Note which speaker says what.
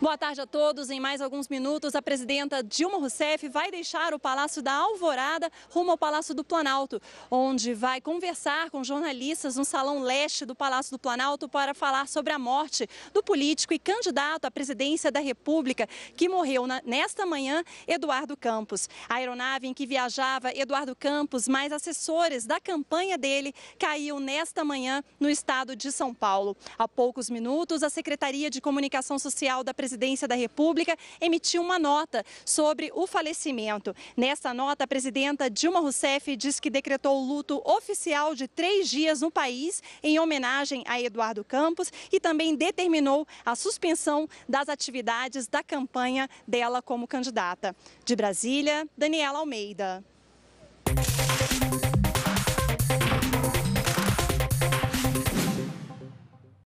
Speaker 1: Boa tarde a todos. Em mais alguns minutos, a presidenta Dilma Rousseff vai deixar o Palácio da Alvorada rumo ao Palácio do Planalto, onde vai conversar com jornalistas no Salão Leste do Palácio do Planalto para falar sobre a morte do político e candidato à presidência da República que morreu na, nesta manhã, Eduardo Campos. A aeronave em que viajava Eduardo Campos, mais assessores da campanha dele, caiu nesta manhã no estado de São Paulo. Há poucos minutos, a Secretaria de Comunicação Social da presidência presidência da República emitiu uma nota sobre o falecimento. Nessa nota, a presidenta Dilma Rousseff diz que decretou luto oficial de três dias no país em homenagem a Eduardo Campos e também determinou a suspensão das atividades da campanha dela como candidata. De Brasília, Daniela Almeida.